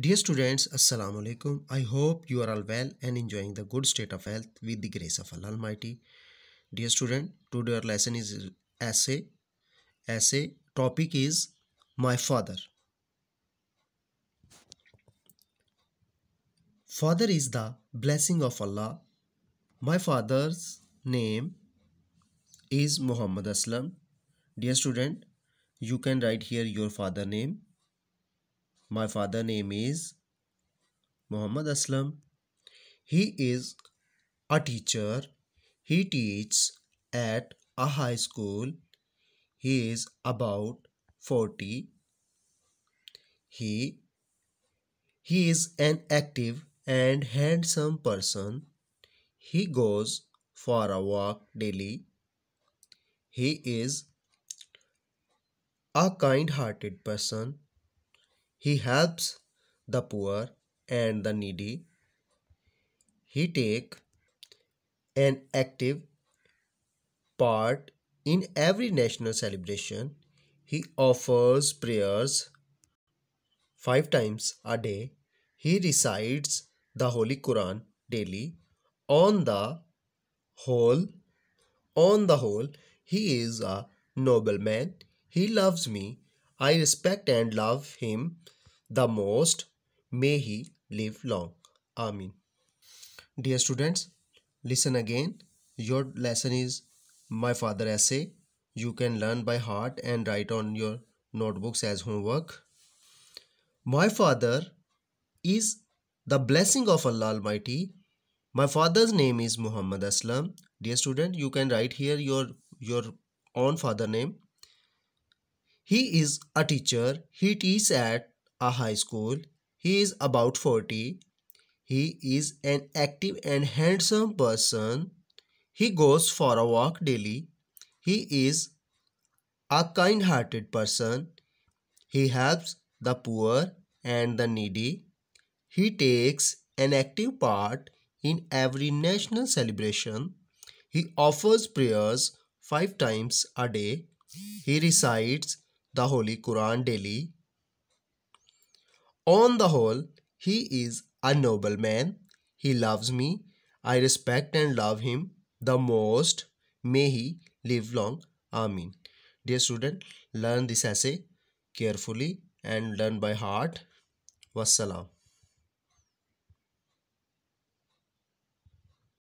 Dear students, Assalamu alaikum. I hope you are all well and enjoying the good state of health with the grace of Allah Almighty. Dear student, today our lesson is essay. Essay topic is My Father. Father is the blessing of Allah. My father's name is Muhammad Aslam. Dear student, you can write here your father name my father name is Muhammad Aslam. He is a teacher. He teaches at a high school. He is about 40. He he is an active and handsome person. He goes for a walk daily. He is a kind hearted person. He helps the poor and the needy. He take an active part in every national celebration. He offers prayers five times a day. He recites the Holy Quran daily. On the whole, on the whole, he is a nobleman. He loves me I respect and love him the most. May he live long. Amen. Dear students, listen again. Your lesson is My Father Essay. You can learn by heart and write on your notebooks as homework. My father is the blessing of Allah Almighty. My father's name is Muhammad Aslam. Dear student, you can write here your your own father name he is a teacher. He teaches at a high school. He is about 40. He is an active and handsome person. He goes for a walk daily. He is a kind hearted person. He helps the poor and the needy. He takes an active part in every national celebration. He offers prayers five times a day. He recites the Holy Quran daily. On the whole, he is a noble man. He loves me. I respect and love him the most. May he live long. Amin. Dear student, learn this essay carefully and learn by heart. Wassalam.